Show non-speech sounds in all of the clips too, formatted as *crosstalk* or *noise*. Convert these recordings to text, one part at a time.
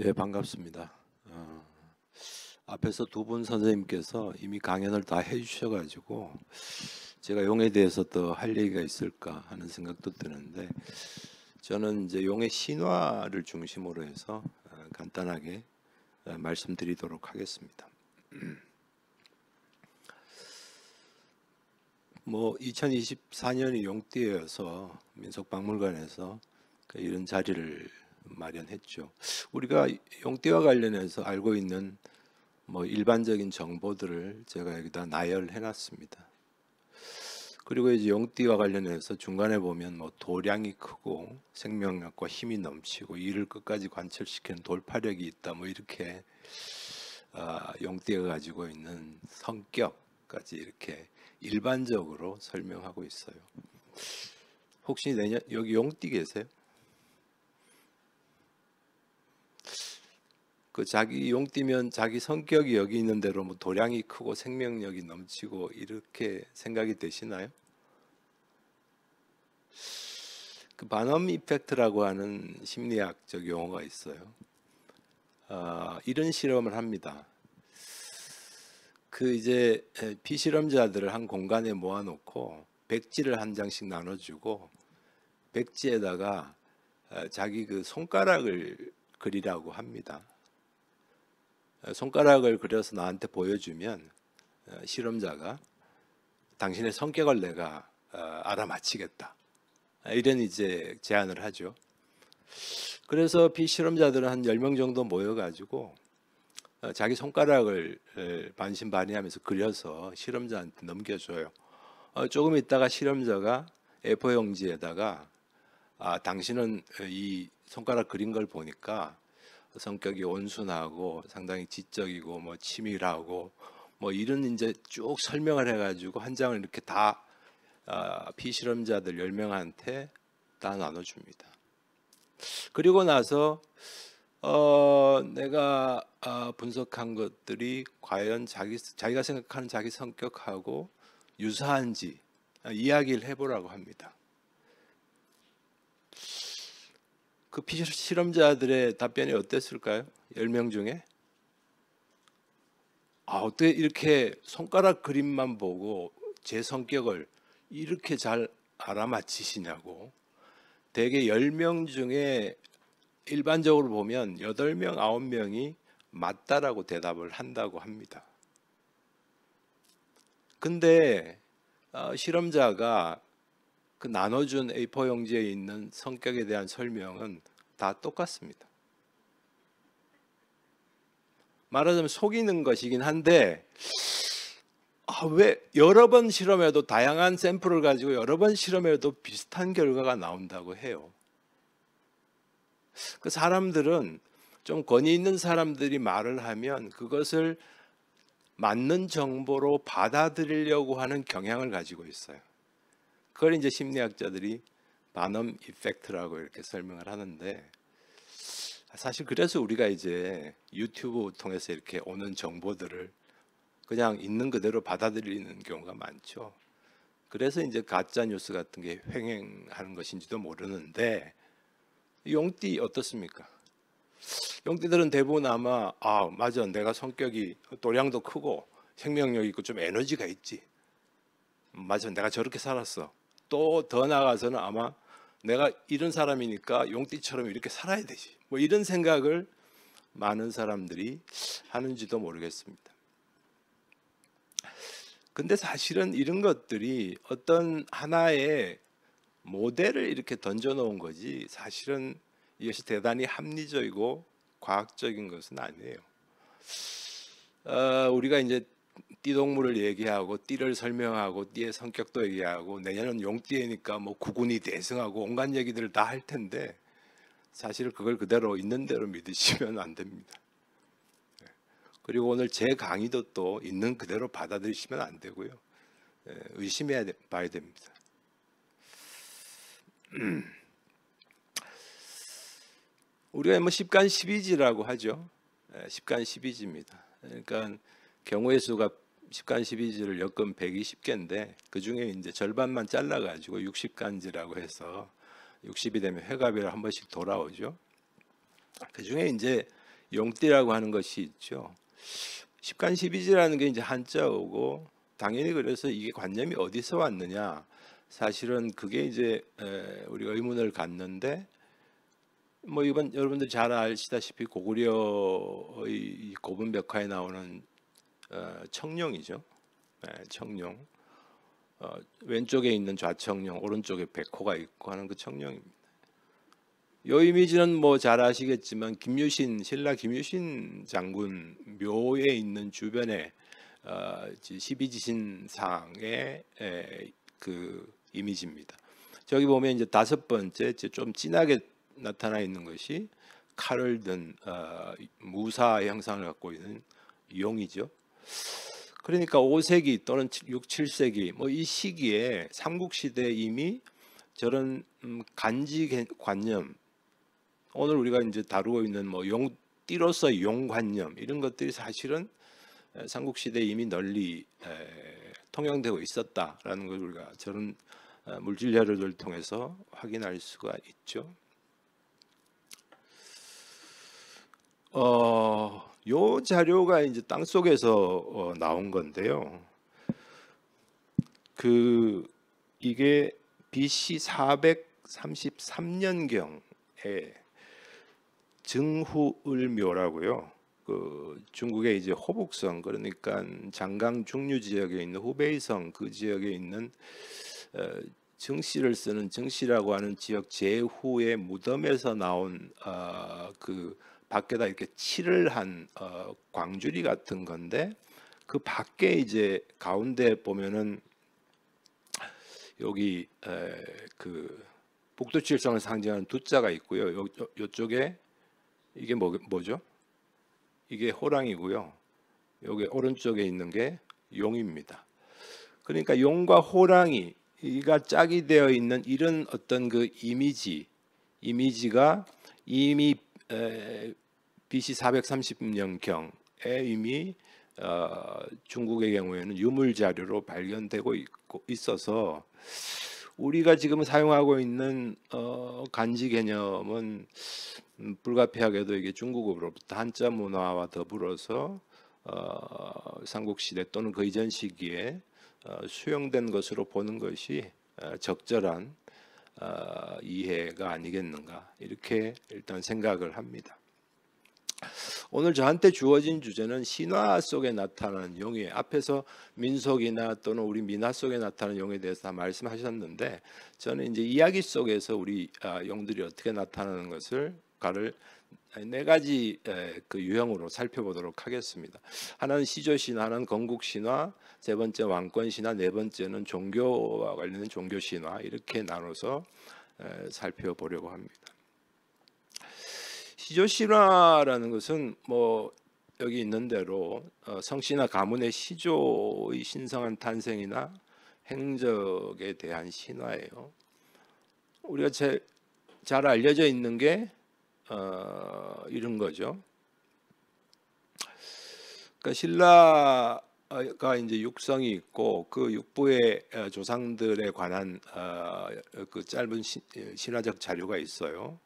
예, 반갑습니다. 어, 앞에서 두 분 선생님께서 이미 강연을 다 해주셔가지고 제가 용에 대해서 더 할 얘기가 있을까 하는 생각도 드는데 저는 이제 용의 신화를 중심으로 해서 어, 간단하게 어, 말씀드리도록 하겠습니다. *clears throat* 뭐 2024년이 용띠여서 민속박물관에서 그 이런 자리를 마련했죠. 우리가 용띠와 관련해서 알고 있는 뭐 일반적인 정보들을 제가 여기다 나열해 놨습니다. 그리고 이제 용띠와 관련해서 중간에 보면 뭐 도량이 크고 생명력과 힘이 넘치고 이를 끝까지 관철시키는 돌파력이 있다 뭐 이렇게 아, 용띠가 가지고 있는 성격까지 이렇게 일반적으로 설명하고 있어요. 혹시 내년 여기 용띠 계세요? 그 자기 용띠면 자기 성격이 여기 있는 대로 뭐 도량이 크고 생명력이 넘치고 이렇게 생각이 되시나요? 그 반엄 이펙트라고 하는 심리학적 용어가 있어요. 어, 이런 실험을 합니다. 그 이제 피실험자들을 한 공간에 모아놓고 백지를 한 장씩 나눠주고 백지에다가 아, 자기 그 손가락을 그리라고 합니다. 손가락을 그려서 나한테 보여주면 어, 실험자가 당신의 성격을 내가 어, 알아맞히겠다 이런 이제 제안을 하죠. 그래서 비실험자들은 한 10명 정도 모여가지고 어, 자기 손가락을 반신반의하면서 그려서 실험자한테 넘겨줘요. 조금 있다가 실험자가 A4 용지에다가 아, 당신은 이 손가락 그린 걸 보니까 성격이 온순하고 상당히 지적이고 뭐 치밀하고 뭐 이런 이제 쭉 설명을 해가지고 한 장을 이렇게 다 아, 피실험자들 열명한테다 나눠줍니다. 그리고 나서 어, 내가 어, 분석한 것들이 과연 자기, 자기가 생각하는 자기 성격하고 유사한지 이야기를 해보라고 합니다. 그 실험자들의 답변이 어땠을까요? 10명 중에 아, 어떻게 이렇게 손가락 그림만 보고 제 성격을 이렇게 잘 알아맞히시냐고. 대개 10명 중에 일반적으로 보면 8명, 9명이 맞다라고 대답을 한다고 합니다. 근데 어, 실험자가 그 나눠준 A4 용지에 있는 성격에 대한 설명은 다 똑같습니다. 말하자면 속이는 것이긴 한데 아, 왜 여러 번 실험해도 다양한 샘플을 가지고 여러 번 실험해도 비슷한 결과가 나온다고 해요. 그 사람들은 좀 권위 있는 사람들이 말을 하면 그것을 맞는 정보로 받아들이려고 하는 경향을 가지고 있어요. 그걸 이제 심리학자들이 반음 이펙트라고 이렇게 설명을 하는데 사실 그래서 우리가 이제 유튜브 통해서 이렇게 오는 정보들을 그냥 있는 그대로 받아들이는 경우가 많죠. 그래서 이제 가짜 뉴스 같은 게 횡행하는 것인지도 모르는데 용띠 어떻습니까? 용띠들은 대부분 아마 아 맞아 내가 성격이 도량도 크고 생명력 있고 좀 에너지가 있지 맞아 내가 저렇게 살았어 또더 나아가서는 아마 내가 이런 사람이니까 용띠처럼 이렇게 살아야 되지. 뭐 이런 생각을 많은 사람들이 하는지도 모르겠습니다. 근데 사실은 이런 것들이 어떤 하나의 모델을 이렇게 던져 놓은 거지 사실은 이것이 대단히 합리적이고 과학적인 것은 아니에요. 어, 우리가 이제 띠동물을 얘기하고 띠를 설명하고 띠의 성격도 얘기하고 내년은 용띠니까 뭐 구군이 대승하고 온갖 얘기들을 다 할 텐데 사실 그걸 그대로 있는 대로 믿으시면 안 됩니다. 예. 그리고 오늘 제 강의도 또 있는 그대로 받아들이시면 안 되고요. 예, 의심해 야 봐야 됩니다. *clears throat* 우리가 뭐 10간 12지라고 하죠. 10간 예, 12지입니다. 그러니까 경우의 수가 10간 12지를 엮은 120개인데 그 중에 이제 절반만 잘라가지고 60간지라고 해서 60이 되면 회갑이라 한 번씩 돌아오죠. 그 중에 이제 용띠라고 하는 것이 있죠. 10간 12지라는 게 이제 한자어고 당연히 그래서 이게 관념이 어디서 왔느냐 사실은 그게 이제 우리가 의문을 갖는데 뭐 이번 여러분들 잘 아시다시피 고구려의 고분벽화에 나오는 어, 청룡이죠. 예, 청룡. 어, 왼쪽에 있는 좌청룡, 오른쪽에 백호가 있고 하는 그 청룡입니다. 요 이미지는 뭐 잘 아시겠지만 김유신 신라 김유신 장군 묘에 있는 주변에 12지신상의 어, 그 이미지입니다. 저기 보면 이제 다섯 번째 좀 진하게 나타나 있는 것이 칼을 든 무사 형상을 갖고 있는 용이죠. 그러니까 5세기 또는 6, 7세기 뭐 이 시기에 삼국 시대 이미 저런 음, 간지 관념 오늘 우리가 이제 다루고 있는 뭐 용, 띠로서 용관념 이런 것들이 사실은 삼국 시대 이미 널리 통용되고 있었다라는 걸 우리가 저런 어, 물질 자료를 통해서 확인할 수가 있죠. 어, 요 자료가 이제 땅 속에서 어, 나온 건데요. 그 이게 BC 433년 경에 증후을묘라고요. 그 중국의 이제 호북성 그러니까 장강 중류 지역에 있는 후베이성 그 지역에 있는 어, 증시를 쓰는 증시라고 하는 지역 제후의 무덤에서 나온 어, 그 밖에다 이렇게 칠을 한 어, 광주리 같은 건데 그 밖에 이제 가운데 보면은 여기 에, 그 북두칠성을 상징하는 두자가 있고요. 요, 요쪽에 이게 뭐, 뭐죠? 이게 호랑이고요. 여기 오른쪽에 있는 게 용입니다. 그러니까 용과 호랑이가 짝이 되어 있는 이런 어떤 그 이미지, 이미지가 이미 에, BC 430년경에 이미 어, 중국의 경우에는 유물 자료로 발견되고 있고 있어서 우리가 지금 사용하고 있는 어, 간지 개념은 음, 불가피하게도 이게 중국으로부터 한자 문화와 더불어서 어, 삼국 시대 또는 그 이전 시기에 어, 수용된 것으로 보는 것이 어, 적절한 어, 이해가 아니겠는가 이렇게 일단 생각을 합니다. 오늘 저한테 주어진 주제는 신화 속에 나타나는 용이 앞에서 민속이나 또는 우리 민화 속에 나타나는 용에 대해서 다 말씀하셨는데 저는 이제 이야기 속에서 우리 아, 용들이 어떻게 나타나는 것을 가를 네 가지 그 유형으로 살펴보도록 하겠습니다. 하나는 시조 신화, 하나는 건국 신화, 세 번째 왕권 신화, 네 번째는 종교와 관련된 종교 신화 이렇게 나눠서 살펴보려고 합니다. 시조신화라는 것은 뭐 여기 있는 대로 어, 성씨나 가문의 시조의 신성한 탄생이나 행적에 대한 신화예요. 우리가 제, 잘 알려져 있는 게 어, 이런 거죠. 그러니까 신라가 이제 육성이 있고 그 육부의 어, 조상들에 관한 어, 그 짧은 시, 어, 신화적 자료가 있어요.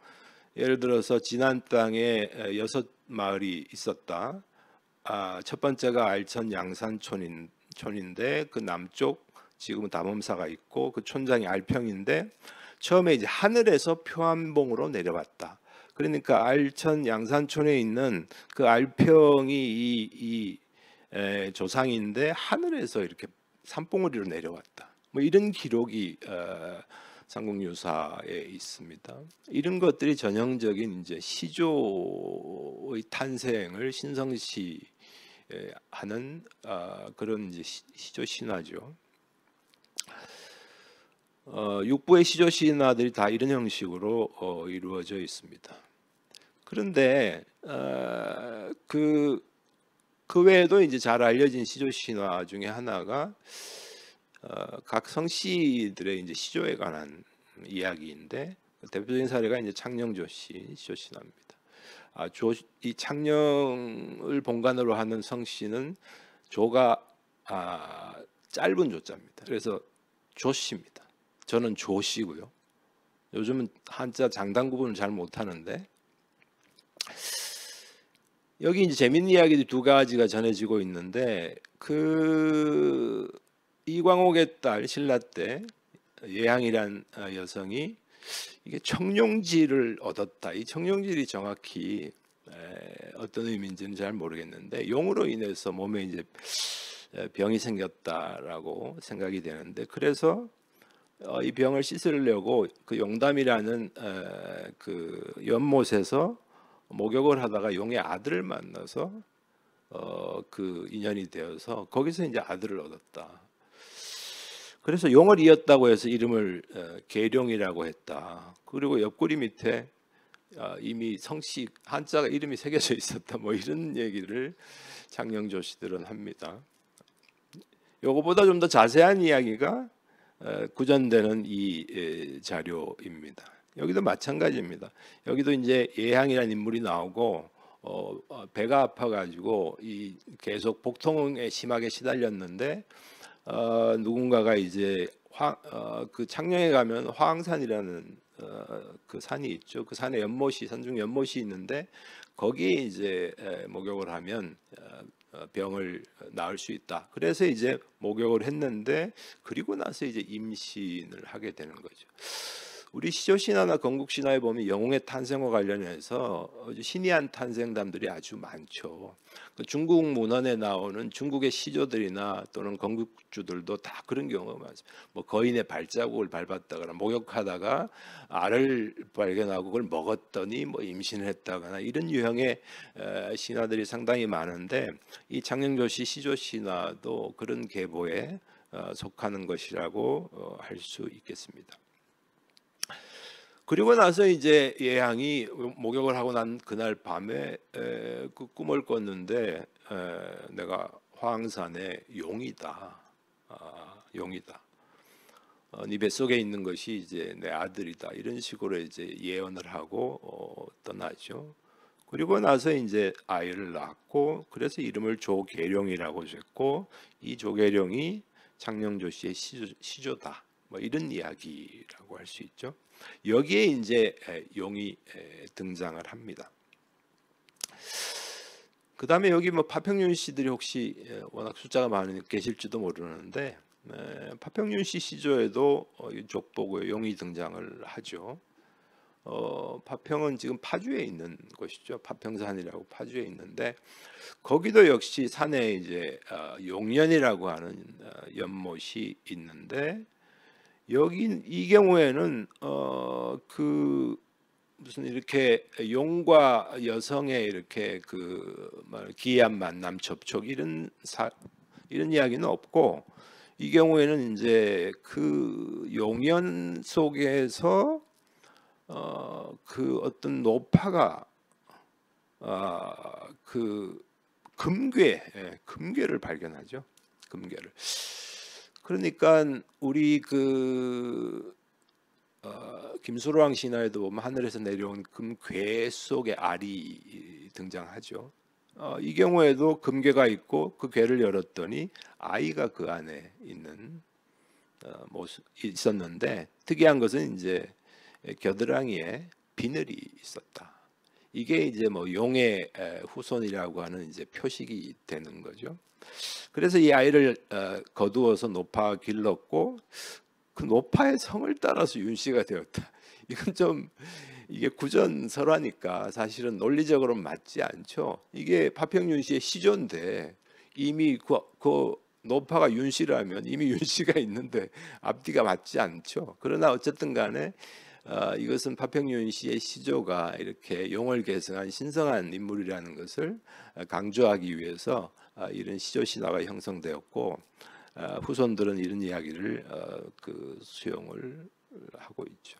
예를 들어서 지난 땅에 여섯 마을이 있었다. 아, 첫 번째가 알천 양산촌인 데그 남쪽 지금은 담음사가 있고 그 촌장이 알평인데 처음에 이제 하늘에서 표암봉으로 내려왔다. 그러니까 알천 양산촌에 있는 그 알평이 이, 이 에, 조상인데 하늘에서 이렇게 산봉우리로 내려왔다. 뭐 이런 기록이 어, 삼국유사에 있습니다. 이런 것들이 전형적인 이제 시조의 탄생을 신성시 하는 아, 그런 이제 시조 신화죠. 어, 육부의 시조 신화들이 다 이런 형식으로 어, 이루어져 있습니다. 그런데 어, 그, 그 외에도 이제 잘 알려진 시조 신화 중에 하나가 어, 각 성씨들의 이제 시조에 관한 이야기인데 대표적인 사례가 이제 창녕조 씨, 조 신화입니다. 아, 조, 이 창녕을 본관으로 하는 성씨는 조가 아, 짧은 조자입니다. 그래서 조씨입니다. 저는 조씨고요. 요즘은 한자 장단 구분을 잘 못하는데 여기 이제 재밌는 이야기도 두 가지가 전해지고 있는데 그 이광옥의 딸 신라 때 예향이란 어, 여성이 이게 청룡지를 얻었다. 이청룡지를 정확히 어떤 의미인지는 잘 모르겠는데 용으로 인해서 몸에 이제 병이 생겼다라고 생각이 되는데 그래서 어, 이 병을 씻으려고 그 용담이라는 그 연못에서 목욕을 하다가 용의 아들을 만나서 어, 그 인연이 되어서 거기서 이제 아들을 얻었다. 그래서 용을 이었다고 해서 이름을 어, 계룡이라고 했다. 그리고 옆구리 밑에 어, 이미 성씨 한자가 이름이 새겨져 *laughs* 있었다. 뭐 이런 얘기를 장영조씨들은 합니다. 요거보다 좀 더 자세한 이야기가 어, 구전되는 이 자료입니다. 여기도 마찬가지입니다. 여기도 이제 예향이라는 인물이 나오고 어, 배가 아파가지고 이 계속 복통에 심하게 시달렸는데 어, 누군가가 이제 화, 어, 그 창녕에 가면 화왕산이라는 어, 그 산이 있죠. 그 산에 연못이 산중 연못이 있는데 거기에 이제 목욕을 하면 어, 어, 병을 나을 수 있다. 그래서 이제 목욕을 했는데 그리고 나서 이제 임신을 하게 되는 거죠. 우리 시조 신화나 건국 신화에 보면 영웅의 탄생과 관련해서 신이한 탄생담들이 아주 많죠. 그 중국 문헌에 나오는 중국의 시조들이나 또는 건국주들도 다 그런 경우가 많습니다. 뭐 거인의 발자국을 밟았다거나 목욕하다가 알을 발견하고 그걸 먹었더니 뭐임신 했다거나 이런 유형의 신화들이 상당히 많은데 이 장영조시 시조 신화도 그런 계보에 어, 속하는 것이라고 어, 할수 있겠습니다. 그리고 나서 이제 예향이 목욕을 하고 난 그날 밤에 에, 그 꿈을 꿨는데 에, 내가 화항산의 용이다. 아, 용이다. 어, 네 뱃속에 있는 것이 이제 내 아들이다. 이런 식으로 이제 예언을 하고 어, 떠나죠. 그리고 나서 이제 아이를 낳고 그래서 이름을 조계룡이라고 했고 이 조계룡이 장명조 씨의 시조, 시조다. 뭐 이런 이야기라고 할 수 있죠. 여기에 이제 용이 등장을 합니다. 그 다음에 여기 뭐 파평윤 씨들이 혹시 워낙 숫자가 많이 계실지도 모르는데 파평윤 씨 시조에도 어, 족보고 용이 등장을 하죠. 어, 파평은 지금 파주에 있는 곳이죠. 파평산이라고 파주에 있는데 거기도 역시 산에 이제 어, 용년이라고 하는 어, 연못이 있는데 여기 이 경우에는 어 그 무슨 이렇게 용과 여성의 이렇게 그 기이한 만남 접촉 이런 사 이런 이야기는 없고 이 경우에는 이제 그 용연 속에서 어 그 어떤 노파가 아 그 금괴 예, 금괴를 발견하죠 금괴를 그러니까 우리 그 어, 김수로왕 신화에도 보면 하늘에서 내려온 금괴 속에 알이 등장하죠. 어, 이 경우에도 금괴가 있고 그 괴를 열었더니 아이가 그 안에 있는 어, 모습 있었는데 특이한 것은 이제 겨드랑이에 비늘이 있었다. 이게 이제 뭐 용의 후손이라고 하는 이제 표식이 되는 거죠. 그래서 이 아이를 어, 거두어서 노파 길렀고 그 노파의 성을 따라서 윤씨가 되었다. *laughs* 이건 좀 이게 구전설화니까 사실은 논리적으로 맞지 않죠. 이게 파평윤 씨의 시조인데 이미 그, 그 노파가 윤 씨라면 이미 윤 씨가 *laughs* 있는데 앞뒤가 맞지 않죠. 그러나 어쨌든 간에 어, 이것은 파평윤 씨의 시조가 이렇게 용을 계승한 신성한 인물이라는 것을 어, 강조하기 위해서 아, 이런 시조신화가 형성되었고 아, 후손들은 이런 이야기를 어, 그 수용을 하고 있죠.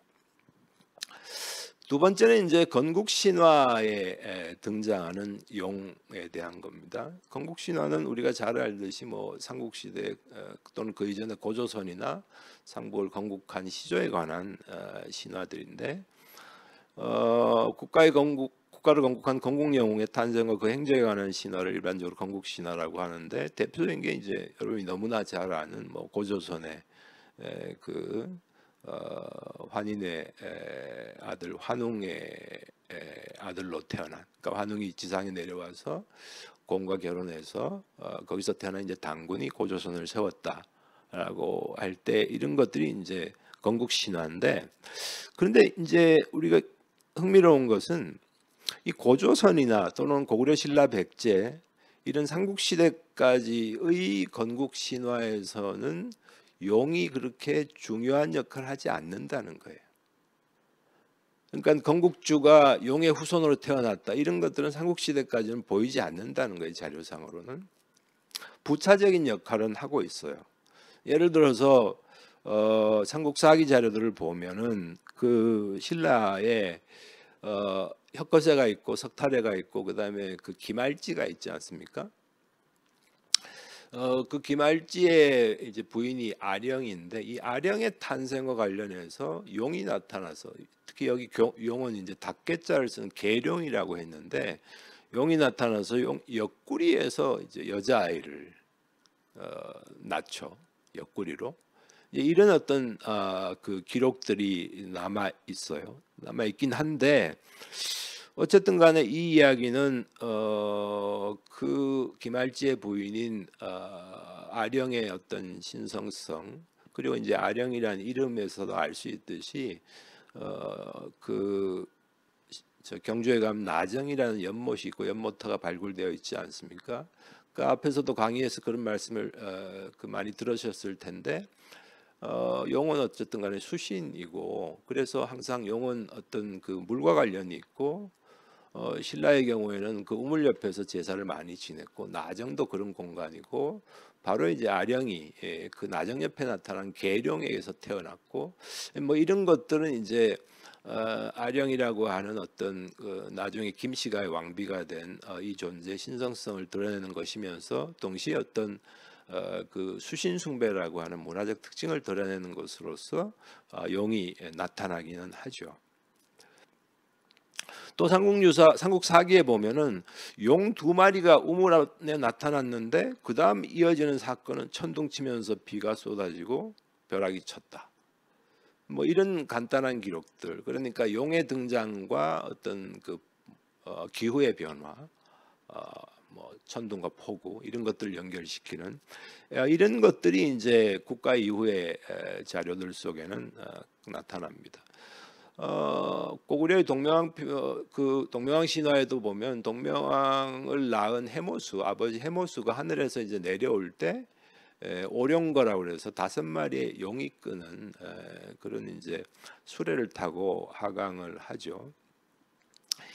두 번째는 이제 건국 신화에 등장하는 용에 대한 겁니다. 건국 신화는 우리가 잘 알듯이 뭐 삼국 시대 어, 또는 그 이전의 고조선이나 상부를 건국한 시조에 관한 어, 신화들인데 어, 국가의 건국 국가를 건국한 건국영웅의 탄생과 그 행적에 관한 신화를 일반적으로 건국 신화라고 하는데 대표적인 게 이제 여러분이 너무나 잘 아는 뭐 고조선의 에, 그 어, 환인의 에, 아들 환웅의 에, 아들로 태어난 그러니까 환웅이 지상에 내려와서 공과 결혼해서 어, 거기서 태어난 이제 당군이 고조선을 세웠다라고 할 때 이런 것들이 이제 건국 신화인데 그런데 이제 우리가 흥미로운 것은 이 고조선이나 또는 고구려 신라 백제 이런 삼국 시대까지의 건국 신화에서는 용이 그렇게 중요한 역할을 하지 않는다는 거예요. 그러니까 건국주가 용의 후손으로 태어났다 이런 것들은 삼국 시대까지는 보이지 않는다는 거예요 자료상으로는 부차적인 역할은 하고 있어요. 예를 들어서 어, 삼국사기 자료들을 보면은 그 신라의 어, 혁거세가 있고 석탈해가 있고 그다음에 그 기말지가 있지 않습니까? 어, 그 기말지의 이제 부인이 아령인데 이 아령의 탄생과 관련해서 용이 나타나서 특히 여기 교, 용은 이제 닭개자를 쓰는 계룡이라고 했는데 용이 나타나서 용, 옆구리에서 이제 여자 아이를 어, 낳죠 옆구리로 이런 어떤 어, 그 기록들이 남아 있어요. 남아 있긴 한데 어쨌든 간에 이 이야기는 어, 그 김알지의 부인인 어, 아령의 어떤 신성성 그리고 이제 아령이란 이름에서도 알 수 있듯이 어, 그 경주에 가면 나정이라는 연못이 있고 연못터가 발굴되어 있지 않습니까? 그 앞에서도 강의에서 그런 말씀을 어, 그 많이 들으셨을 텐데 어, 용은 어쨌든 간에 수신이고 그래서 항상 용은 어떤 그 물과 관련이 있고 어, 신라의 경우에는 그 우물 옆에서 제사를 많이 지냈고 나정도 그런 공간이고 바로 이제 아령이 예, 그 나정 옆에 나타난 계룡에게서 태어났고 뭐 이런 것들은 이제 어, 아령이라고 하는 어떤 그 나중에 김씨가 의 왕비가 된이 어, 존재의 신성성을 드러내는 것이면서 동시에 어떤 어, 그 수신숭배라고 하는 문화적 특징을 드러내는 것으로서 어, 용이 나타나기는 하죠. 또 삼국유사 삼국사기에 보면은 용 두 마리가 우물 안에 나타났는데 그 다음 이어지는 사건은 천둥 치면서 비가 쏟아지고 벼락이 쳤다. 뭐 이런 간단한 기록들 그러니까 용의 등장과 어떤 그 어, 기후의 변화 어, 뭐 천둥과 폭우 이런 것들 연결시키는 어, 이런 것들이 이제 국가 이후의 자료들 속에는 어, 나타납니다. 어, 고구려의 동명왕 어, 그 동명왕 신화에도 보면 동명왕을 낳은 해모수 아버지 해모수가 하늘에서 이제 내려올 때 오령거라고 그서 다섯 마리의 용이 끄는 그런 이제 수레를 타고 하강을 하죠.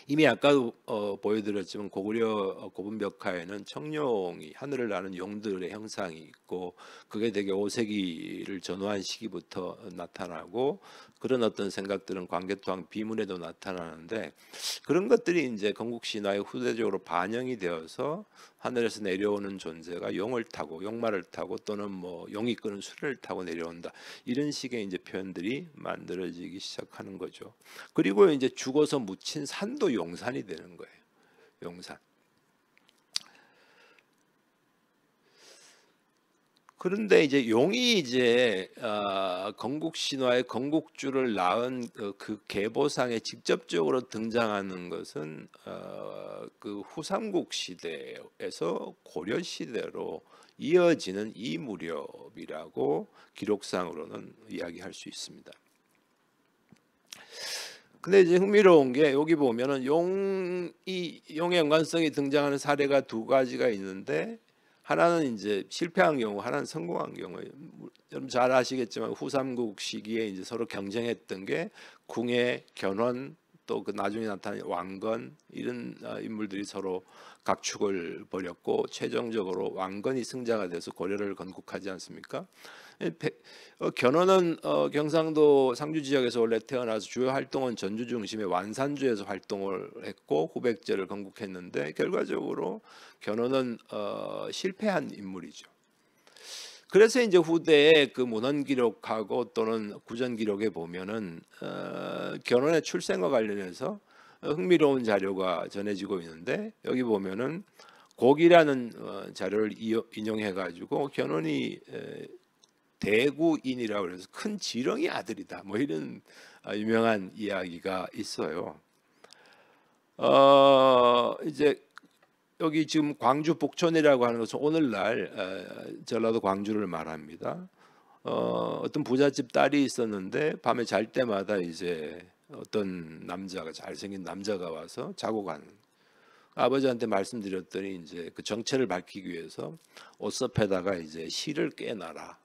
이미 아까 도 어, 보여드렸지만 고구려 어, 고분벽화에는 청룡이 하늘을 나는 용들의 형상이 있고 그게 되게 오세기를 전후한 시기부터 나타나고 그런 어떤 생각들은 관계 또한 비문에도 나타나는데 그런 것들이 이제 건국 신화의 후대적으로 반영이 되어서 하늘에서 내려오는 존재가 용을 타고 용마를 타고 또는 뭐 용이 끄는 수를 타고 내려온다 이런 식의 이제 표현들이 만들어지기 시작하는 거죠. 그리고 이제 죽어서 묻힌 산도 용산이 되는 거예요. 용산. 그런데 이제 용이 이제 어, 건국 신화의 건국주를 낳은 그, 그 계보상에 직접적으로 등장하는 것은 어, 그 후삼국 시대에서 고려 시대로 이어지는 이 무렵이라고 기록상으로는 이야기할 수 있습니다. 근데 이제 흥미로운 게 여기 보면은 용이 용의 연관성이 등장하는 사례가 두 가지가 있는데 하나는 이제 실패한 경우, 하나는 성공한 경우예 여러분 잘 아시겠지만 후삼국 시기에 이제 서로 경쟁했던 게 궁의 견훤 또 그 나중에 나타난 왕건 이런 어, 인물들이 서로 각축을 벌였고 최종적으로 왕건이 승자가 돼서 고려를 건국하지 않습니까? 예, 어, 견훤은 어, 경상도 상주 지역에서 원래 태어나서 주요 활동은 전주 중심의 완산주에서 활동을 했고 후백제를 건국했는데 결과적으로 견훤은 어, 실패한 인물이죠. 그래서 이제 후대에 그 문헌 기록하고 또는 구전 기록에 보면은 견훤의 출생과 관련해서 흥미로운 자료가 전해지고 있는데 여기 보면은 곡이라는 자료를 인용해 가지고 견훤이 대구인이라고 해서큰 지렁이 아들이다. 뭐 이런 아, 유명한 이야기가 있어요. 어, 이제 여기 지금 광주 복촌이라고 하는 것은 오늘날 어, 전라도 광주를 말합니다. 어, 어떤 부잣집 딸이 있었는데 밤에 잘 때마다 이제 어떤 남자가 잘생긴 남자가 와서 자고 가는 아버지한테 말씀드렸더니 이제 그 정체를 밝히기 위해서 옷섭에다가 이제 실을 깨놔라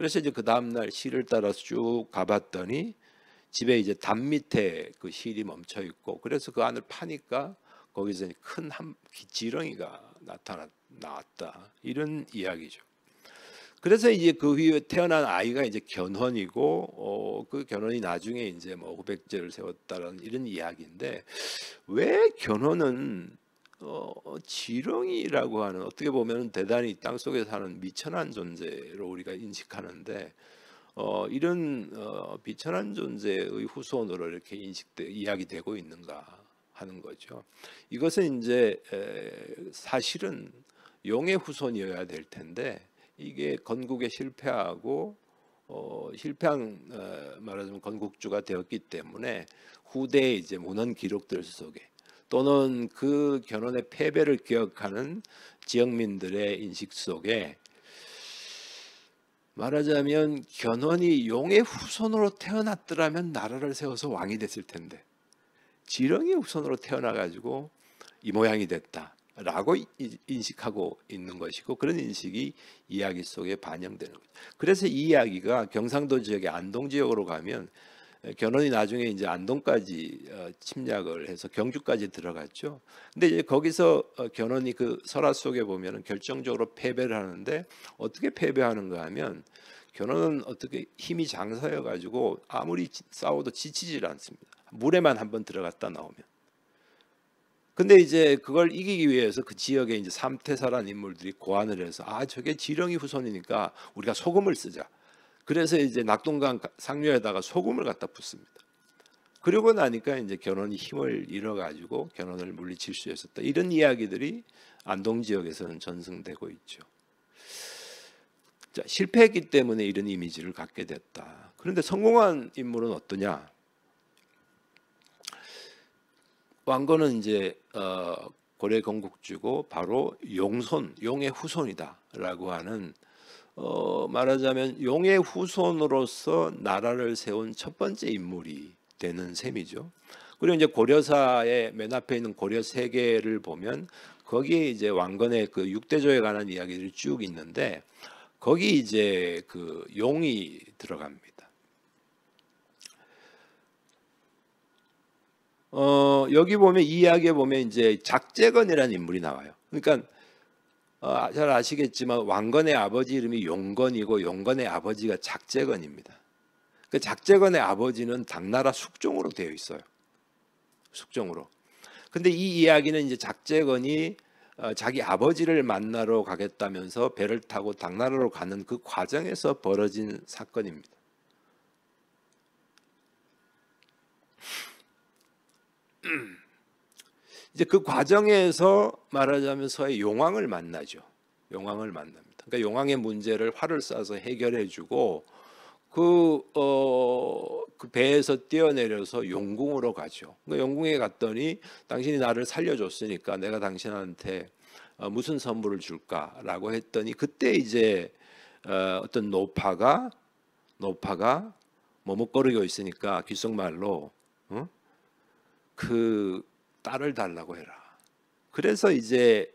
그래서 이제 그 다음 날 실을 따라서 쭉 가봤더니 집에 이제 담 밑에 그 실이 멈춰 있고 그래서 그 안을 파니까 거기서 큰한 지렁이가 나타났다 이런 이야기죠. 그래서 이제 그 후에 태어난 아이가 이제 견훤이고 어, 그 견훤이 나중에 이제 뭐후백제를 세웠다는 이런 이야기인데 왜 견훤은 어, 어, 지렁이라고 하는 어떻게 보면 대단히 땅 속에 사는 미천한 존재로 우리가 인식하는데 어, 이런 어, 미천한 존재의 후손으로 이렇게 인식돼 이야기되고 있는가 하는 거죠. 이것은 이제 에, 사실은 용의 후손이어야 될 텐데 이게 건국에 실패하고 어, 실패한 어, 말하자면 건국주가 되었기 때문에 후대의 이제 문헌 기록들 속에 또는 그 결혼의 패배를 기억하는 지역민들의 인식 속에 말하자면 견훤이 용의 후손으로 태어났더라면 나라를 세워서 왕이 됐을 텐데 지렁이 후손으로 태어나 가지고 이 모양이 됐다라고 인식하고 있는 것이고 그런 인식이 이야기 속에 반영되는 거죠. 그래서 이 이야기가 경상도 지역의 안동 지역으로 가면 견훤이 예, 나중에 이제 안동까지 어, 침략을 해서 경주까지 들어갔죠. 근데 이제 거기서 견훤이 어, 그 설화 속에 보면 결정적으로 패배를 하는데 어떻게 패배하는가 하면 견훤은 어떻게 힘이 장사여 가지고 아무리 싸워도 지치질 않습니다. 물에만 한번 들어갔다 나오면. 근데 이제 그걸 이기기 위해서 그 지역에 이제 삼태사란 인물들이 고안을 해서 아 저게 지령이 후손이니까 우리가 소금을 쓰자. 그래서 이제 낙동강 상류에다가 소금을 갖다 붓습니다. 그러고 나니까 이제 결혼이 힘을 잃어 가지고 결혼을 물리칠 수 있었다. 이런 이야기들이 안동 지역에서는 전승되고 있죠. 자, 실패했기 때문에 이런 이미지를 갖게 됐다. 그런데 성공한 인물은 어떠냐? 왕건은 이제 어, 고래 건국주고 바로 용손, 용의 후손이다라고 하는 어, 말하자면 용의 후손으로서 나라를 세운 첫 번째 인물이 되는 셈이죠. 그리고 이제 고려사의 맨 앞에 있는 고려 세계를 보면 거기에 이제 왕건의 그 육대조에 관한 이야기들이 쭉 있는데 거기 이제 그 용이 들어갑니다. 어, 여기 보면 이 이야기에 보면 이제 작재건이라는 인물이 나와요. 그러니까 어, 아, 잘 아시겠지만 왕건의 아버지 이름이 용건이고 용건의 아버지가 작재건입니다. 그 작재건의 아버지는 당나라 숙종으로 되어 있어요. 숙종으로. 근데 이 이야기는 이제 작재건이 어, 자기 아버지를 만나러 가겠다면서 배를 타고 당나라로 가는 그 과정에서 벌어진 사건입니다. *clears throat* 이제 그 과정에서 말하자면 서의 용왕을 만나죠. 용왕을 만납니다. 그러니까 용왕의 문제를 활을 쏴서 해결해주고 그, 어, 그 배에서 뛰어내려서 용궁으로 가죠. 그러니까 용궁에 갔더니 당신이 나를 살려줬으니까 내가 당신한테 어, 무슨 선물을 줄까라고 했더니 그때 이제 어, 어떤 노파가 노파가 머뭇거리고 있으니까 귓속말로 응? 그 딸을 달라고 해라. 그래서 이제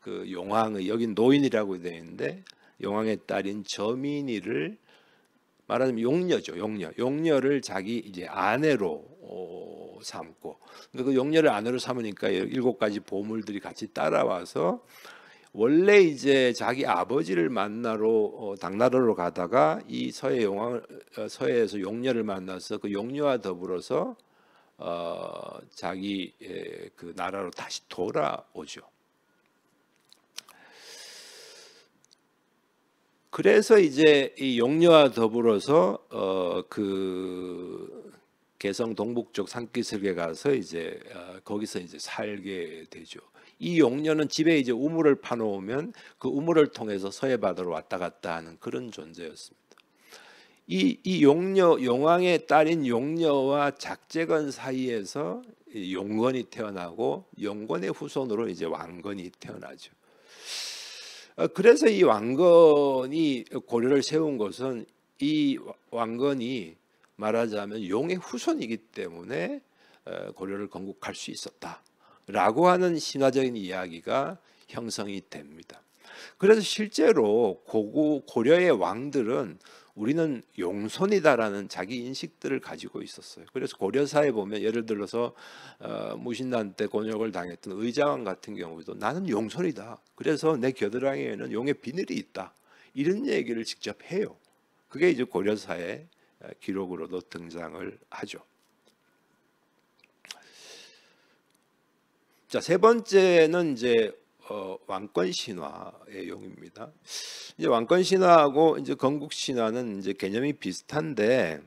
그 용왕의 여기 노인이라고 되어 있는데 용왕의 딸인 저민이를 말하자면 용녀죠 용녀 용녀를 자기 이제 아내로 어, 삼고 그 용녀를 아내로 삼으니까 일곱 가지 보물들이 같이 따라와서 원래 이제 자기 아버지를 만나러 어, 당나라로 가다가 이 서해 용왕 어, 서해에서 용녀를 만나서 그 용녀와 더불어서 어, 자기 예, 그 나라로 다시 돌아오죠. 그래서 이제 이 용녀와 더불어서 어, 그 개성 동북쪽 산기슭에 가서 이제 어, 거기서 이제 살게 되죠. 이 용녀는 집에 이제 우물을 파놓으면 그 우물을 통해서 서해바다로 왔다 갔다 하는 그런 존재였습니다. 이, 이 용녀 용왕의 딸인 용녀와 작재건 사이에서 용건이 태어나고 용건의 후손으로 이제 왕건이 태어나죠. 어, 그래서 이 왕건이 고려를 세운 것은 이 왕건이 말하자면 용의 후손이기 때문에 어, 고려를 건국할 수 있었다라고 하는 신화적인 이야기가 형성이 됩니다. 그래서 실제로 고구 고려의 왕들은 우리는 용손이다라는 자기 인식들을 가지고 있었어요. 그래서 고려사에 보면 예를 들어서 어, 무신난 때 곤욕을 당했던 의장왕 같은 경우도 나는 용손이다. 그래서 내 겨드랑이에는 용의 비늘이 있다. 이런 얘기를 직접 해요. 그게 이제 고려사의 어, 기록으로도 등장을 하죠. 자, 세 번째는 이제 어, 왕권 신화의 용입니다. 이제 왕권 신화하고 이제 건국 신화는 이제 개념이 비슷한데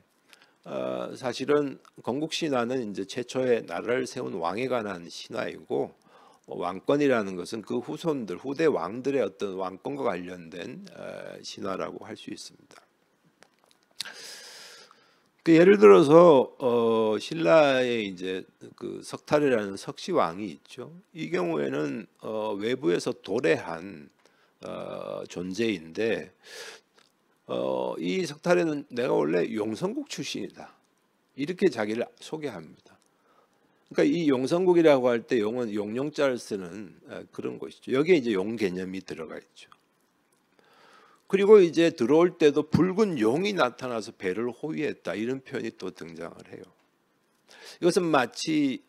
어, 사실은 건국 신화는 이제 최초의 나라를 세운 왕에 관한 신화이고 뭐 왕권이라는 것은 그 후손들 후대 왕들의 어떤 왕권과 관련된 에, 어, 신화라고 할 수 있습니다. 그 예를 들어서 어, 신라의 이제 그 석탈이라는 석시 왕이 있죠. 이 경우에는 어, 외부에서 도래한 어, 존재인데 어, 이 석탈에는 내가 원래 용성국 출신이다 이렇게 자기를 소개합니다. 그러니까 이 용성국이라고 할 때 용은 용용자를 쓰는 어, 그런 것이죠. 여기에 이제 용 개념이 들어가 있죠. 그리고 이제 들어올 때도 붉은 용이 나타나서 배를 호위했다 이런 표현이 또 등장을 해요. 이것은 마치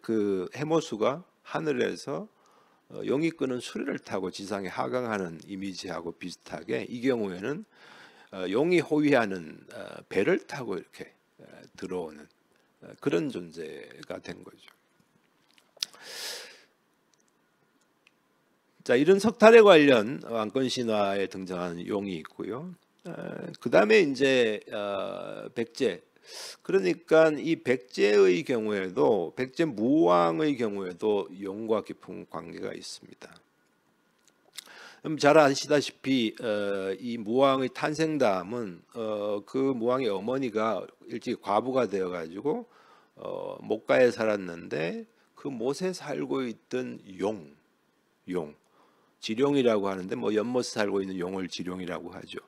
그 해모수가 하늘에서 어, 용이 끄는 수레를 타고 지상에 하강하는 이미지하고 비슷하게 이 경우에는 어, 용이 호위하는 어, 배를 타고 이렇게 들어오는 그런 존재가 된 거죠. 자 이런 석탈에 관련 왕권 신화에 등장하는 용이 있고요. 그 다음에 이제 어, 백제 그러니까 이 백제의 경우에도 백제 무왕의 경우에도 용과 깊은 관계가 있습니다. 잘 아시다시피 어, 이 무왕의 탄생담은 어, 그 무왕의 어머니가 일찍 과부가 되어가지고 목가에 살았는데 그 못에 살고 있던 용, 용 지룡이라고 하는데 뭐 연못에 살고 있는 용을 지룡이라고 하죠.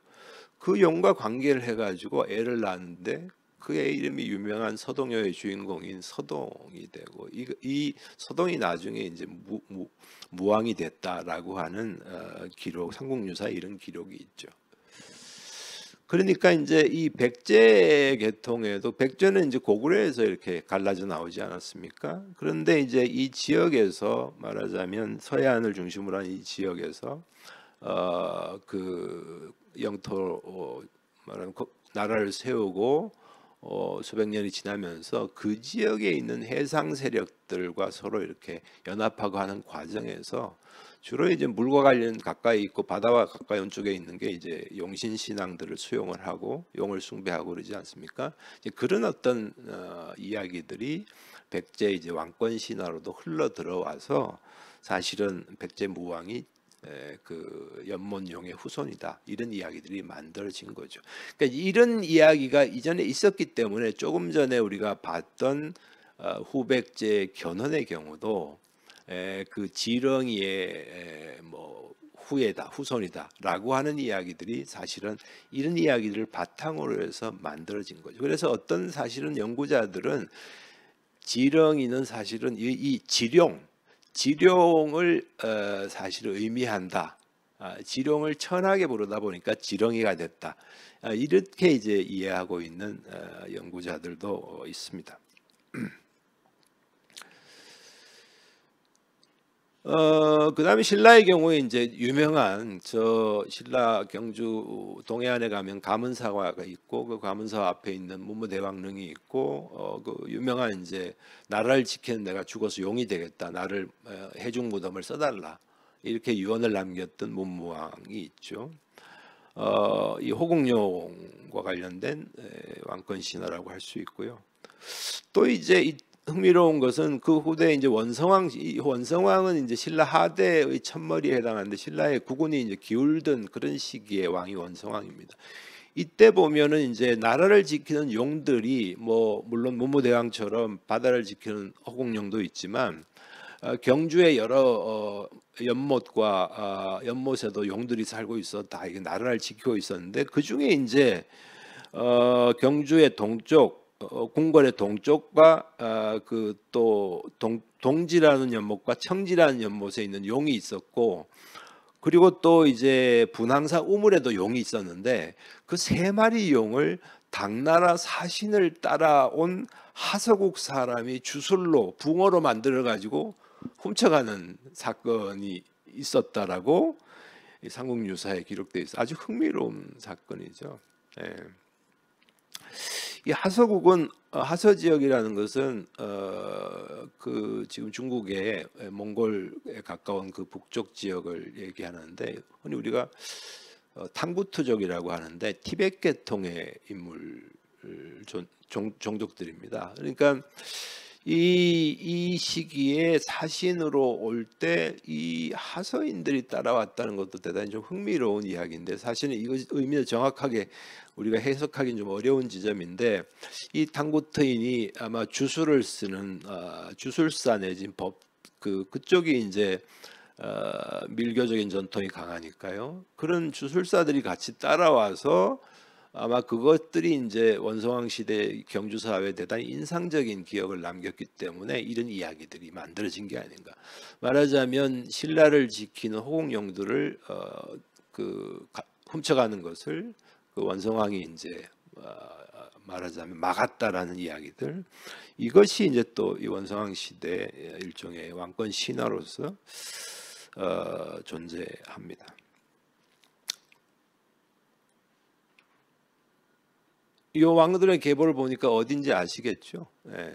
그 용과 관계를 해가지고 애를 낳는데 그 애 이름이 유명한 서동요의 주인공인 서동이 되고 이, 이 서동이 나중에 이제 무, 무, 무왕이 됐다라고 하는 어, 기록 삼국유사 이런 기록이 있죠. 그러니까 이제 이 백제 계통에도 백제는 이제 고구려에서 이렇게 갈라져 나오지 않았습니까? 그런데 이제 이 지역에서 말하자면 서해안을 중심으로 한 이 지역에서 어그 영토 어, 말하는 나라를 세우고 어, 수백 년이 지나면서 그 지역에 있는 해상 세력들과 서로 이렇게 연합하고 하는 과정에서 주로 이제 물과 관련 가까이 있고 바다와 가까이온 쪽에 있는 게 이제 용신 신앙들을 수용을 하고 용을 숭배하고 그러지 않습니까? 이제 그런 어떤 어, 이야기들이 백제 이제 왕권 신화로도 흘러 들어와서 사실은 백제 무왕이 그 연못용의 후손이다 이런 이야기들이 만들어진 거죠. 그러니까 이런 이야기가 이전에 있었기 때문에 조금 전에 우리가 봤던 어, 후백제 견훤의 경우도 그 지렁이의 뭐 후예다 후손이다라고 하는 이야기들이 사실은 이런 이야기들을 바탕으로 해서 만들어진 거죠. 그래서 어떤 사실은 연구자들은 지렁이는 사실은 이 지룡 지룡을 어, 사실 의미한다. 아, 지룡을 천하게 부르다 보니까 지렁이가 됐다. 아, 이렇게 이제 이해하고 있는 어, 연구자들도 있습니다. *clears throat* 어, 그다음에 신라의 경우에 이제 유명한 저 신라 경주 동해안에 가면 가문사가 있고 그 가문사 앞에 있는 문무대왕릉이 있고 어, 그 유명한 이제 나라를 지키는 내가 죽어서 용이 되겠다 나를 어, 해중 무덤을 써달라 이렇게 유언을 남겼던 문무왕이 있죠. 어, 이 호국룡과 관련된 왕권 신화라고 할 수 있고요. 또 이제 이 흥미로운 것은 그 후대 이제 원성왕 원성왕은 이제 신라 하대의 첫머리에 해당하는데 신라의 국운이 이제 기울던 그런 시기의 왕이 원성왕입니다. 이때 보면은 이제 나라를 지키는 용들이 뭐 물론 문무대왕처럼 바다를 지키는 허공령도 있지만 어, 경주의 여러 어, 연못과 어, 연못에도 용들이 살고 있었다. 이게 나라를 지키고 있었는데 그 중에 이제 어, 경주의 동쪽 어, 어, 궁궐의 동쪽과 어, 아, 그또 동지라는 연못과 청지라는 연못에 있는 용이 있었고 그리고 또 이제 분황사 우물에도 용이 있었는데 그 세 마리 용을 당나라 사신을 따라온 하서국 사람이 주술로 붕어로 만들어 가지고 훔쳐가는 사건이 있었다라고 삼국유사에 기록되어 있어 아주 흥미로운 사건이죠. 예. 이 하서국은 어, 하서 지역이라는 것은 어, 그 지금 중국의 몽골에 가까운 그 북쪽 지역을 얘기하는데 흔히 우리가 어, 탕구트족이라고 하는데 티벳 계통의 인물 종, 종족들입니다. 그러니까 이, 이 시기에 사신으로 올 때 이 하서인들이 따라왔다는 것도 대단히 좀 흥미로운 이야기인데 사실은 이거 의미를 정확하게 우리가 해석하기는 좀 어려운 지점인데 이당구터인이 아마 주술을 쓰는 어, 주술사 내진 법그 그쪽이 이제 어, 밀교적인 전통이 강하니까요. 그런 주술사들이 같이 따라와서 아마 그것들이 이제 원성왕 시대 경주 사회에 대단히 인상적인 기억을 남겼기 때문에 이런 이야기들이 만들어진 게 아닌가. 말하자면 신라를 지키는 호국용들을 어, 그 가, 훔쳐가는 것을 그 원성왕이 이제 어, 말하자면 막았다라는 이야기들 이것이 이제 또 이 원성왕 시대 일종의 왕권 신화로서 어, 존재합니다. 요 왕들의 계보를 보니까 어딘지 아시겠죠? 예,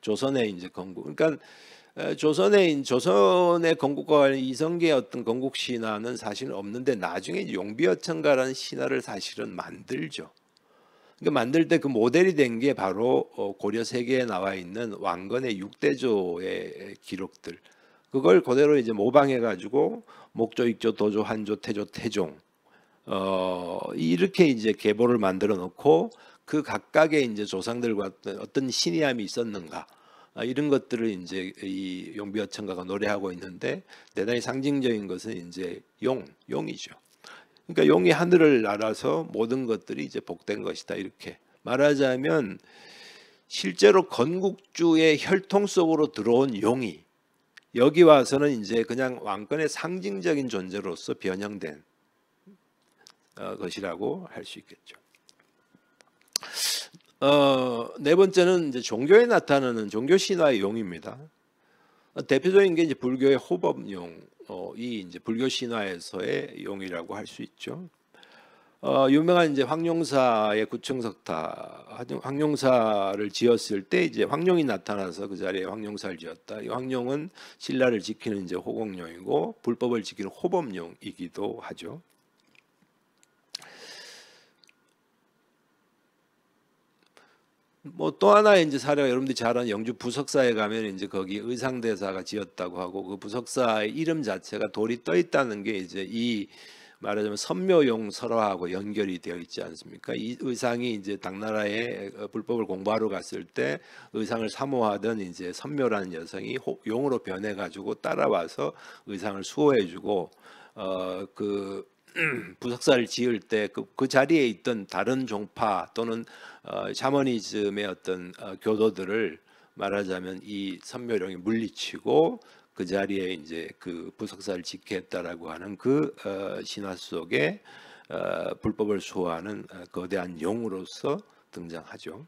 조선의 이제 건국. 그러니까 조선의 조선의 건국과 이성계의 어떤 건국 신화는 사실 없는데 나중에 용비어천가라는 신화를 사실은 만들죠. 그러니까 만들 때 그 모델이 된 게 바로 어, 고려 세계에 나와 있는 왕건의 육대조의 기록들. 그걸 그대로 이제 모방해 가지고 목조, 익조, 도조, 한조, 태조, 태종 어, 이렇게 이제 계보를 만들어 놓고 그 각각의 이제 조상들과 어떤 신의함이 있었는가 아, 이런 것들을 이제 이 용비어천가가 노래하고 있는데 대단히 상징적인 것은 이제 용 용이죠. 그러니까 용이 하늘을 날아서 모든 것들이 이제 복된 것이다 이렇게 말하자면 실제로 건국주의 혈통 속으로 들어온 용이 여기 와서는 이제 그냥 왕권의 상징적인 존재로서 변형된 어, 것이라고 할 수 있겠죠. 어, 네 번째는 이제 종교에 나타나는 종교 신화의 용입니다. 어, 대표적인 게 이제 불교의 호법용, 어, 이 이제 불교 신화에서의 용이라고 할 수 있죠. 어, 유명한 이제 황룡사의 구청석타, 황룡사를 지었을 때 이제 황룡이 나타나서 그 자리에 황룡사를 지었다. 이 황룡은 신라를 지키는 이제 호공룡이고 불법을 지키는 호법룡이기도 하죠. 뭐또 하나의 이제 사례가 여러분들이 잘 아는 영주 부석사에 가면 이제 거기 의상대사가 지었다고 하고 그 부석사의 이름 자체가 돌이 떠 있다는 게 이제 이 말하자면 선묘용 설화하고 연결이 되어 있지 않습니까? 이 의상이 이제 당나라에 어, 불법을 공부하러 갔을 때 의상을 사모하던 이제 선묘라는 여성이 용으로 변해 가지고 따라와서 의상을 수호해 주고 어그 부석사를 음, 지을 때 그 그 자리에 있던 다른 종파 또는 어, 샤머니즘의 어떤 어, 교도들을 말하자면 이 선묘령이 물리치고 그 자리에 이제 그 부석사를 짓게 했다라고 하는 그 어, 신화 속에 어, 불법을 소화하는 어, 거대한 용으로서 등장하죠.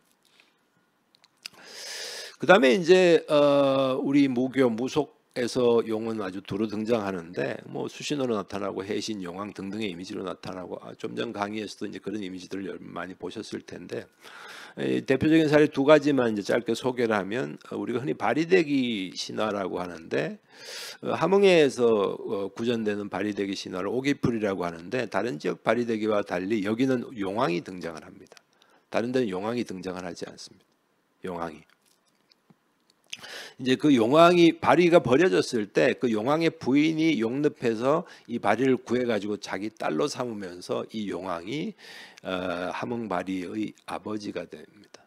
그 다음에 이제 어, 우리 무교 무속 에서 용은 아주 두루 등장하는데 뭐 수신어로 나타나고 해신, 용왕 등등의 이미지로 나타나고 아, 좀 전 강의에서도 이제 그런 이미지들을 많이 보셨을 텐데 대표적인 사례 두 가지만 이제 짧게 소개를 하면 어, 우리가 흔히 바리대기 신화라고 하는데 어, 함흥에서 어, 구전되는 바리대기 신화를 오기풀이라고 하는데 다른 지역 바리대기와 달리 여기는 용왕이 등장을 합니다. 다른 데는 용왕이 등장을 하지 않습니다. 용왕이 이제 그 용왕이 바리가 버려졌을 때 그 용왕의 부인이 용납해서 이 바리를 구해가지고 자기 딸로 삼으면서 이 용왕이 어, 함흥바리의 아버지가 됩니다.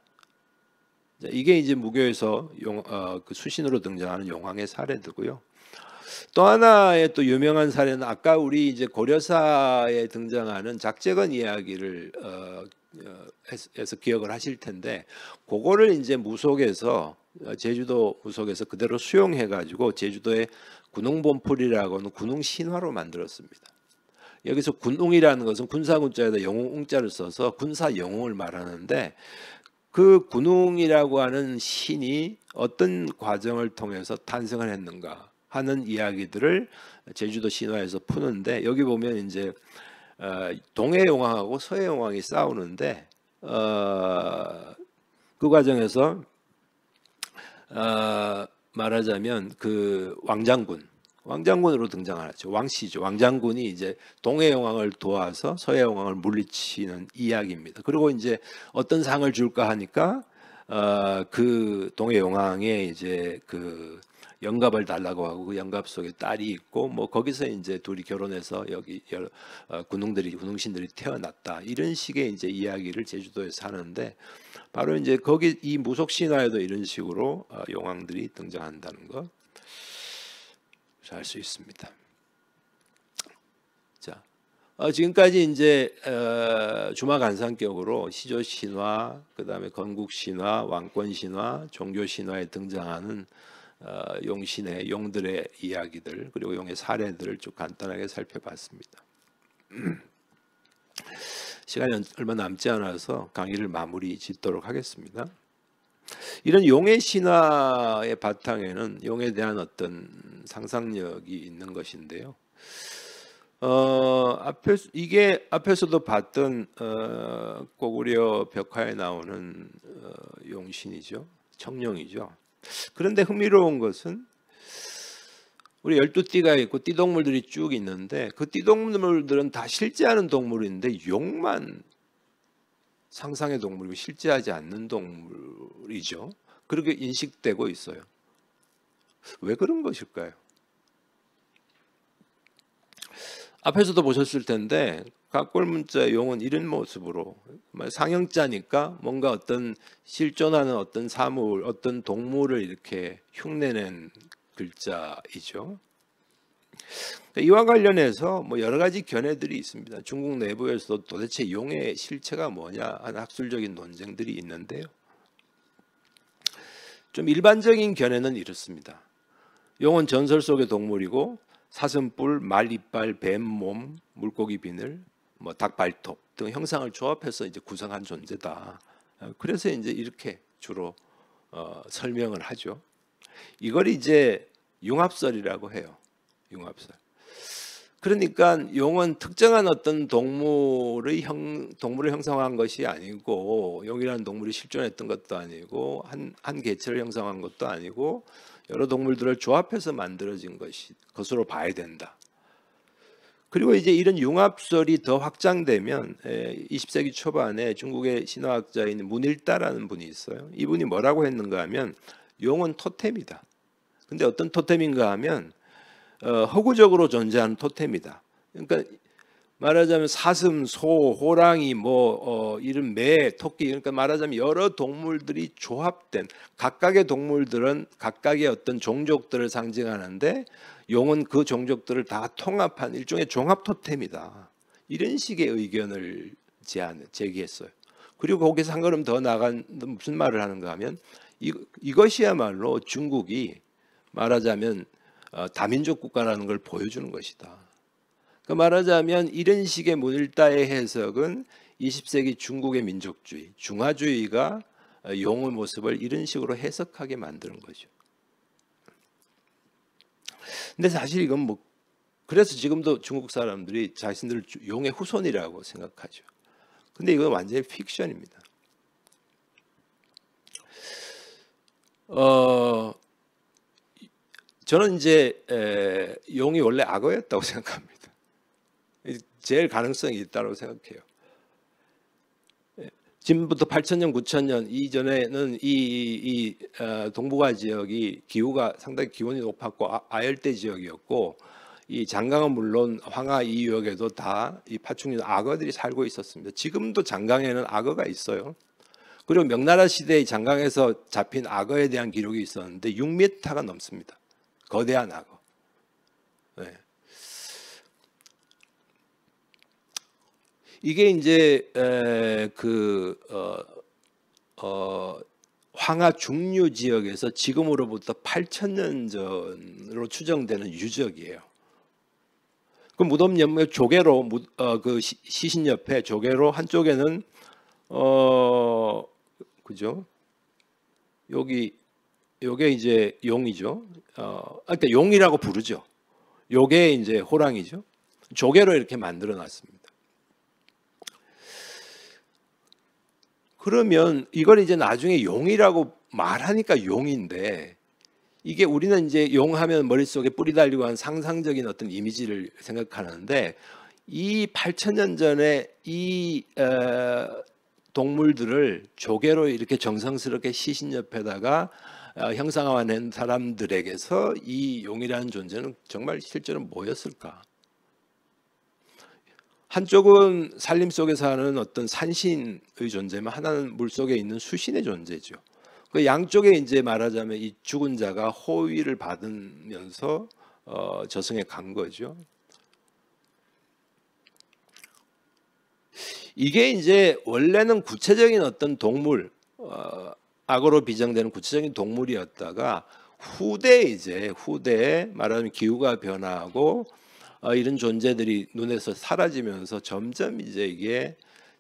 이게 이제 무교에서 용, 어, 그 수신으로 등장하는 용왕의 사례들고요. 또 하나의 또 유명한 사례는 아까 우리 이제 고려사에 등장하는 작재건 이야기를 어, 어 해서 기억을 하실 텐데 그거를 이제 무속에서 어, 제주도 구석에서 그대로 수용해 가지고 제주도의 군웅본풀이라고 하는 군웅신화로 만들었습니다. 여기서 군웅이라는 것은 군사군자에다 영웅웅자를 써서 군사 영웅을 말하는데 그 군웅이라고 하는 신이 어떤 과정을 통해서 탄생을 했는가 하는 이야기들을 제주도 신화에서 푸는데 여기 보면 이제 어, 동해 용왕하고 서해 용왕이 싸우는데 어, 그 과정에서 아, 말하자면 그 왕장군 왕장군으로 등장하죠. 왕씨죠. 왕장군이 이제 동해 영왕을 도와서 서해 영왕을 물리치는 이야기입니다. 그리고 이제 어떤 상을 줄까 하니까 아, 그 동해 영왕의 이제 그 영갑을 달라고 하고 그 영갑 속에 딸이 있고 뭐 거기서 이제 둘이 결혼해서 여기 여, 어, 군웅들이 군웅신들이 태어났다 이런 식의 이제 이야기를 제주도에서 하는데 바로 이제 거기 이 무속 신화에도 이런 식으로 아, 용왕들이 등장한다는 거알수 있습니다. 자, 어, 지금까지 이제 어, 주마간상격으로 시조 신화, 그다음에 건국 신화, 왕권 신화, 종교 신화에 등장하는 어, 용신의 용들의 이야기들 그리고 용의 사례들을 좀 간단하게 살펴봤습니다. *clears throat* 시간이 얼마 남지 않아서 강의를 마무리 짓도록 하겠습니다. 이런 용의 신화의 바탕에는 용에 대한 어떤 상상력이 있는 것인데요. 어, 앞에 이게 앞에서도 봤던 어, 고구려 벽화에 나오는 어, 용신이죠, 청룡이죠. 그런데 흥미로운 것은 우리 열두 띠가 있고 띠동물들이 쭉 있는데 그 띠동물들은 다 실제하는 동물인데 용만 상상의 동물이고 실제하지 않는 동물이죠. 그렇게 인식되고 있어요. 왜 그런 것일까요? 앞에서도 보셨을 텐데 각골 문자 용은 이런 모습으로 뭐 상형자니까 뭔가 어떤 실존하는 어떤 사물, 어떤 동물을 이렇게 흉내낸 글자이죠. 그러니까 이와 관련해서 뭐 여러 가지 견해들이 있습니다. 중국 내부에서도 도대체 용의 실체가 뭐냐 하는 학술적인 논쟁들이 있는데요. 좀 일반적인 견해는 이렇습니다. 용은 전설 속의 동물이고 사슴뿔, 말 이빨, 뱀 몸, 물고기 비늘, 뭐닭 발톱 등 형상을 조합해서 이제 구성한 존재다. 그래서 이제 이렇게 주로 어, 설명을 하죠. 이걸 이제 융합설이라고 해요. 융합설. 그러니까 용은 특정한 어떤 동물의 형 동물을 형성한 것이 아니고 용이라는 동물이 실존했던 것도 아니고 한 한 개체를 형성한 것도 아니고 여러 동물들을 조합해서 만들어진 것이 것으로 봐야 된다. 그리고 이제 이런 융합설이 더 확장되면 20세기 초반에 중국의 신화학자인 문일다라는 분이 있어요. 이분이 뭐라고 했는가 하면 용은 토템이다. 근데 어떤 토템인가 하면 어, 허구적으로 존재하는 토템이다. 그러니까 말하자면 사슴, 소, 호랑이, 뭐 어, 이런 매, 토끼 그러니까 말하자면 여러 동물들이 조합된 각각의 동물들은 각각의 어떤 종족들을 상징하는데 용은 그 종족들을 다 통합한 일종의 종합 토템이다. 이런 식의 의견을 제안 제기했어요. 그리고 거기서 한 걸음 더 나간 무슨 말을 하는가 하면 이, 이것이야말로 중국이 말하자면 어, 다민족 국가라는 걸 보여주는 것이다. 그 말하자면 이런 식의 문일다의 해석은 20세기 중국의 민족주의, 중화주의가 어, 용의 모습을 이런 식으로 해석하게 만드는 거죠. 근데 사실 이건 뭐 그래서 지금도 중국 사람들이 자신들을 용의 후손이라고 생각하죠. 근데 이건 완전히 픽션입니다. 어, 저는 이제 에, 용이 원래 악어였다고 *laughs* 생각합니다. 제일 가능성이 있다고 생각해요. 지금부터 8천년, 9천년 이전에는 이, 이, 이 어, 동북아 지역이 기후가 상당히 기온이 높았고 아, 열대 지역이었고 이 장강은 물론 황하 이역에도 다 이 파충류 악어들이 살고 있었습니다. 지금도 장강에는 악어가 있어요. 그리고 명나라 시대의 장강에서 잡힌 악어에 대한 기록이 있었는데 6m가 넘습니다. 거대한 악어. 네. 이게 이제 에, 그 어, 어, 황하 중류 지역에서 지금으로부터 8천년 전으로 추정되는 유적이에요. 그 무덤 옆에 조개로 어, 그 시, 신 옆에 조개로 한쪽에는 어, 그죠? 여기 요게 이제 용이죠. 어, 용이라고 부르죠. 요게 이제 호랑이죠. 조개로 이렇게 만들어 놨습니다. 그러면 이걸 이제 나중에 용이라고 말하니까 용인데 이게 우리는 이제 용하면 머릿속에 뿌리 달리고 한 상상적인 어떤 이미지를 생각하는데 이 8천 년 전에 이 어, 동물들을 조개로 이렇게 정성스럽게 시신 옆에다가 어, 형상화한 사람들에게서 이 용이라는 존재는 정말 실제로 뭐였을까? 한쪽은 산림 속에 사는 어떤 산신의 존재면 하나는 물 속에 있는 수신의 존재죠. 그 양쪽에 이제 말하자면 이 죽은 자가 호위를 받으면서 어, 저승에 간 거죠. 이게 이제 원래는 구체적인 어떤 동물 어, 악으로 비정되는 구체적인 동물이었다가 후대 이제 후대에 말하면 기후가 변화하고 어, 이런 존재들이 눈에서 사라지면서 점점 이제 이게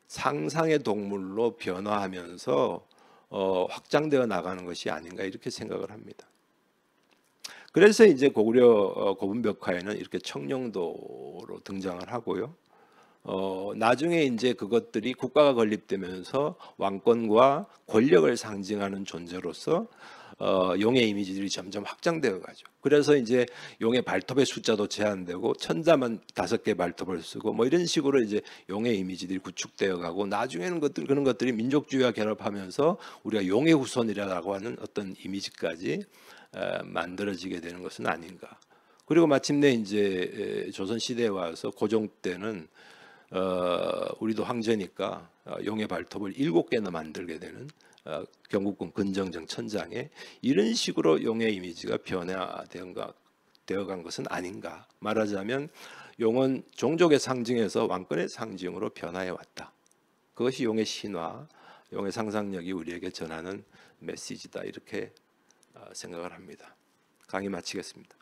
상상의 동물로 변화하면서 어, 확장되어 나가는 것이 아닌가 이렇게 생각을 합니다. 그래서 이제 고구려 어, 고분벽화에는 이렇게 청룡도로 등장을 하고요. 어, 나중에 이제 그것들이 국가가 건립되면서 왕권과 권력을 상징하는 존재로서 어, 용의 이미지들이 점점 확장되어 가죠. 그래서 이제 용의 발톱의 숫자도 제한되고 천자만 다섯 개 발톱을 쓰고 뭐 이런 식으로 이제 용의 이미지들이 구축되어 가고 나중에는 것들 그런 것들이 민족주의와 결합하면서 우리가 용의 후손이라고 하는 어떤 이미지까지 에, 어, 만들어지게 되는 것은 아닌가. 그리고 마침내 이제 조선 시대에 와서 고종 때는 어, 우리도 황제니까 어, 용의 발톱을 일곱 개나 만들게 되는 어, 경국궁 근정정 천장에 이런 식으로 용의 이미지가 변화되어간 것은 아닌가 말하자면 용은 종족의 상징에서 왕권의 상징으로 변화해 왔다. 그것이 용의 신화, 용의 상상력이 우리에게 전하는 메시지다 이렇게 어, 생각을 합니다. 강의 마치겠습니다.